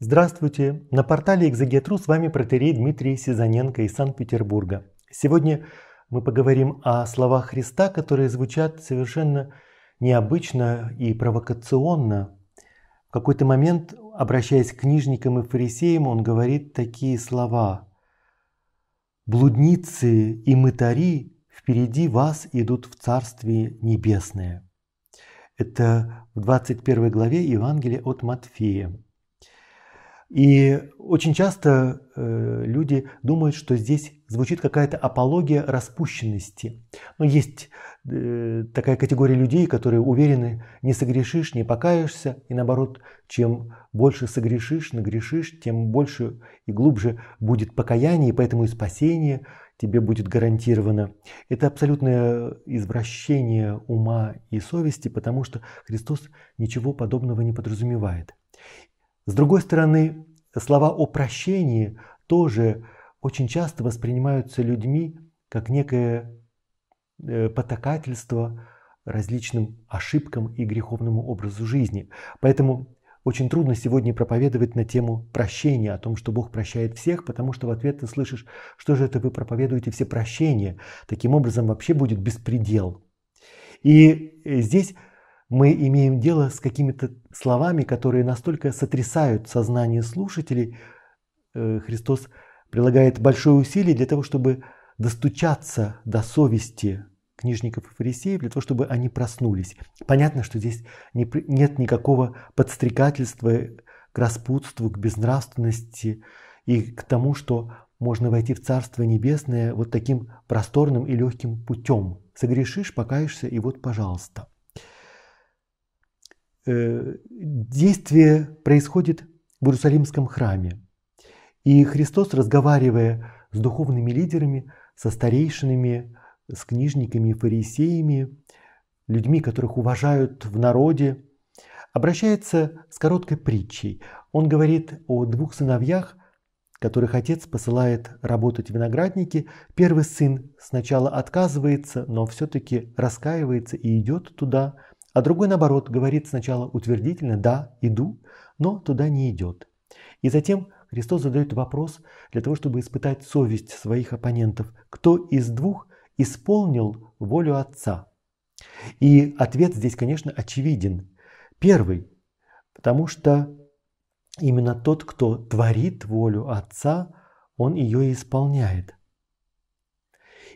Здравствуйте! На портале Экзагетру с вами протерей Дмитрий Сизаненко из Санкт-Петербурга. Сегодня мы поговорим о словах Христа, которые звучат совершенно необычно и провокационно. В какой-то момент, обращаясь к книжникам и фарисеям, он говорит такие слова. «Блудницы и мытари впереди вас идут в Царствие Небесное». Это в 21 главе Евангелия от Матфея. И очень часто э, люди думают, что здесь звучит какая-то апология распущенности. Но есть э, такая категория людей, которые уверены, не согрешишь, не покаешься, и наоборот, чем больше согрешишь, нагрешишь, тем больше и глубже будет покаяние, и поэтому и спасение тебе будет гарантировано. Это абсолютное извращение ума и совести, потому что Христос ничего подобного не подразумевает. С другой стороны, слова о прощении тоже очень часто воспринимаются людьми как некое э, потакательство различным ошибкам и греховному образу жизни. Поэтому очень трудно сегодня проповедовать на тему прощения, о том, что Бог прощает всех, потому что в ответ ты слышишь, что же это вы проповедуете все прощения. Таким образом вообще будет беспредел. И э, здесь мы имеем дело с какими-то словами, которые настолько сотрясают сознание слушателей. Э, Христос прилагает большое усилие для того, чтобы достучаться до совести книжников и фарисеев, для того, чтобы они проснулись. Понятно, что здесь нет никакого подстрекательства к распутству, к безнравственности и к тому, что можно войти в Царство Небесное вот таким просторным и легким путем. Согрешишь, покаешься, и вот, пожалуйста – Э, действие происходит в Иерусалимском храме. И Христос, разговаривая с духовными лидерами, со старейшинами, с книжниками фарисеями, людьми, которых уважают в народе, обращается с короткой притчей. Он говорит о двух сыновьях, которых отец посылает работать в винограднике. Первый сын сначала отказывается, но все-таки раскаивается и идет туда – а другой, наоборот, говорит сначала утвердительно «да, иду», но туда не идет. И затем Христос задает вопрос для того, чтобы испытать совесть своих оппонентов. Кто из двух исполнил волю Отца? И ответ здесь, конечно, очевиден. Первый, потому что именно тот, кто творит волю Отца, он ее и исполняет.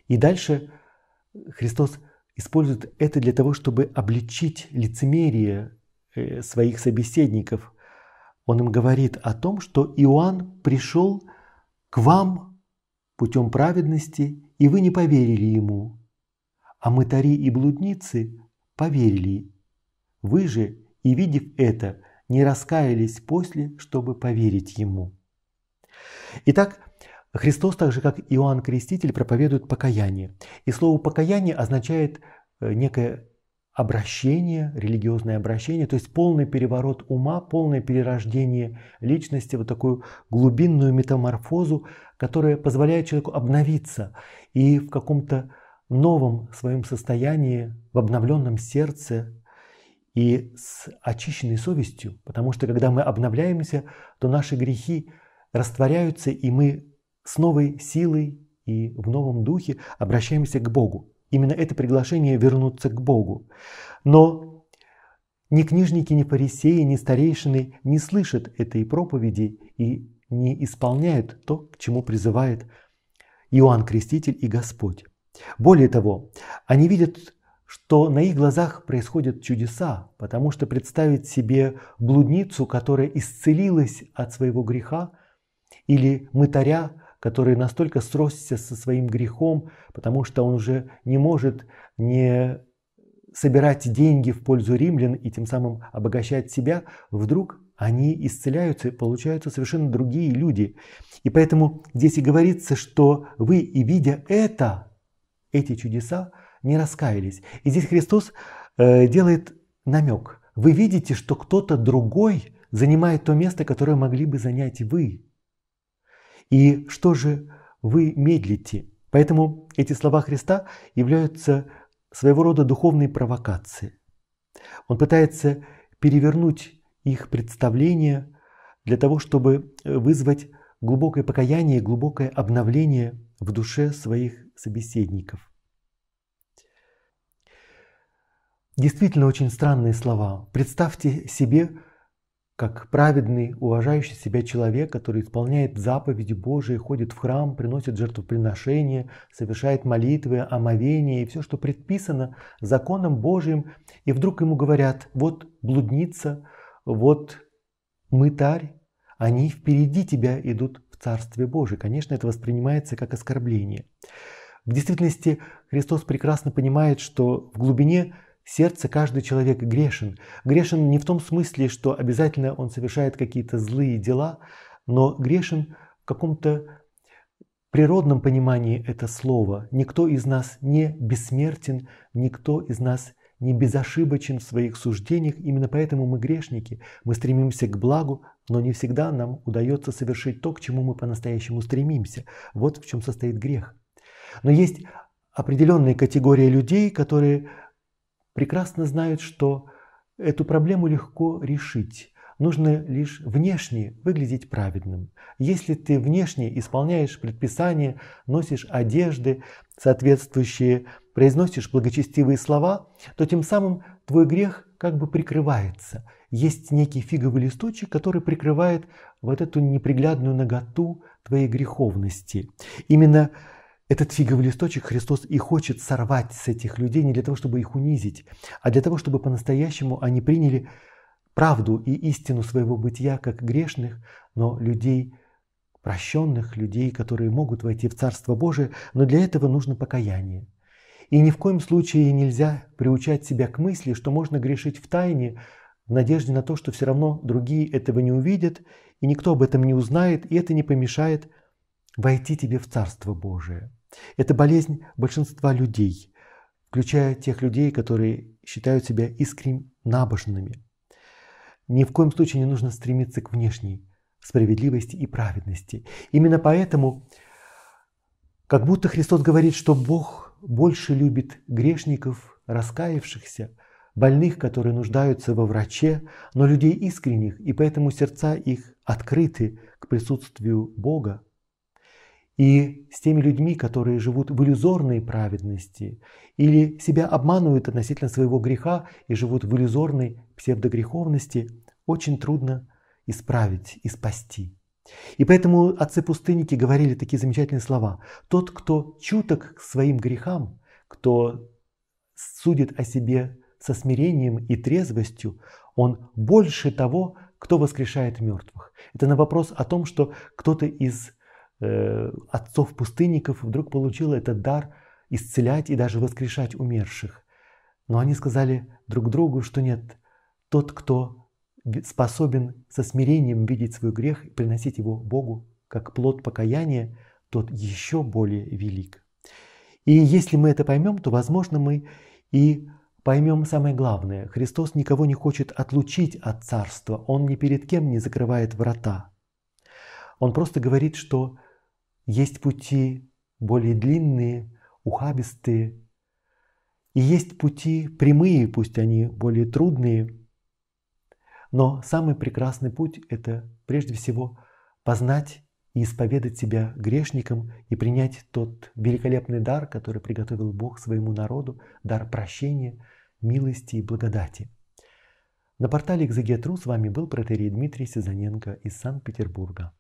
И дальше Христос используют это для того, чтобы обличить лицемерие э, своих собеседников. Он им говорит о том, что Иоанн пришел к вам путем праведности, и вы не поверили ему. А мытари и блудницы поверили. Вы же, и видев это, не раскаялись после, чтобы поверить ему. Итак, Христос, так же как Иоанн Креститель, проповедует покаяние. И слово «покаяние» означает э, некое обращение, религиозное обращение, то есть полный переворот ума, полное перерождение личности, вот такую глубинную метаморфозу, которая позволяет человеку обновиться и в каком-то новом своем состоянии, в обновленном сердце и с очищенной совестью. Потому что когда мы обновляемся, то наши грехи растворяются, и мы с новой силой и в новом духе обращаемся к Богу. Именно это приглашение вернуться к Богу. Но ни книжники, ни фарисеи, ни старейшины не слышат этой проповеди и не исполняют то, к чему призывает Иоанн Креститель и Господь. Более того, они видят, что на их глазах происходят чудеса, потому что представить себе блудницу, которая исцелилась от своего греха, или мытаря, который настолько сросся со своим грехом, потому что он уже не может не собирать деньги в пользу римлян и тем самым обогащать себя, вдруг они исцеляются и получаются совершенно другие люди. И поэтому здесь и говорится, что вы, и видя это, эти чудеса, не раскаялись. И здесь Христос э, делает намек. Вы видите, что кто-то другой занимает то место, которое могли бы занять вы. И что же вы медлите? Поэтому эти слова Христа являются своего рода духовной провокацией. Он пытается перевернуть их представление для того, чтобы вызвать глубокое покаяние, глубокое обновление в душе своих собеседников. Действительно очень странные слова. Представьте себе, как праведный, уважающий себя человек, который исполняет заповеди Божии, ходит в храм, приносит жертвоприношения, совершает молитвы, омовения и все, что предписано законом Божьим, и вдруг ему говорят, вот блудница, вот мытарь, они впереди тебя идут в Царстве Божие. Конечно, это воспринимается как оскорбление. В действительности Христос прекрасно понимает, что в глубине Сердце каждый человек грешен. Грешен не в том смысле, что обязательно он совершает какие-то злые дела, но грешен в каком-то природном понимании это слово. Никто из нас не бессмертен, никто из нас не безошибочен в своих суждениях. Именно поэтому мы грешники. Мы стремимся к благу, но не всегда нам удается совершить то, к чему мы по-настоящему стремимся. Вот в чем состоит грех. Но есть определенные категории людей, которые прекрасно знают, что эту проблему легко решить. Нужно лишь внешне выглядеть праведным. Если ты внешне исполняешь предписания, носишь одежды соответствующие, произносишь благочестивые слова, то тем самым твой грех как бы прикрывается. Есть некий фиговый листочек, который прикрывает вот эту неприглядную ноготу твоей греховности. Именно этот фиговый листочек Христос и хочет сорвать с этих людей не для того, чтобы их унизить, а для того, чтобы по-настоящему они приняли правду и истину своего бытия как грешных, но людей прощенных, людей, которые могут войти в Царство Божие, но для этого нужно покаяние. И ни в коем случае нельзя приучать себя к мысли, что можно грешить в тайне, в надежде на то, что все равно другие этого не увидят, и никто об этом не узнает, и это не помешает войти тебе в Царство Божие. Это болезнь большинства людей, включая тех людей, которые считают себя искренне набожными. Ни в коем случае не нужно стремиться к внешней справедливости и праведности. Именно поэтому, как будто Христос говорит, что Бог больше любит грешников, раскаявшихся, больных, которые нуждаются во враче, но людей искренних, и поэтому сердца их открыты к присутствию Бога и с теми людьми, которые живут в иллюзорной праведности или себя обманывают относительно своего греха и живут в иллюзорной псевдогреховности, очень трудно исправить и спасти. И поэтому отцы-пустынники говорили такие замечательные слова. Тот, кто чуток к своим грехам, кто судит о себе со смирением и трезвостью, он больше того, кто воскрешает мертвых. Это на вопрос о том, что кто-то из Э, отцов-пустынников вдруг получила этот дар исцелять и даже воскрешать умерших. Но они сказали друг другу, что нет, тот, кто способен со смирением видеть свой грех и приносить его Богу как плод покаяния, тот еще более велик. И если мы это поймем, то, возможно, мы и поймем самое главное. Христос никого не хочет отлучить от Царства, Он ни перед кем не закрывает врата. Он просто говорит, что есть пути более длинные, ухабистые. И есть пути прямые, пусть они более трудные. Но самый прекрасный путь – это прежде всего познать и исповедать себя грешником и принять тот великолепный дар, который приготовил Бог своему народу, дар прощения, милости и благодати. На портале «Экзегетру» с вами был протерей Дмитрий Сизаненко из Санкт-Петербурга.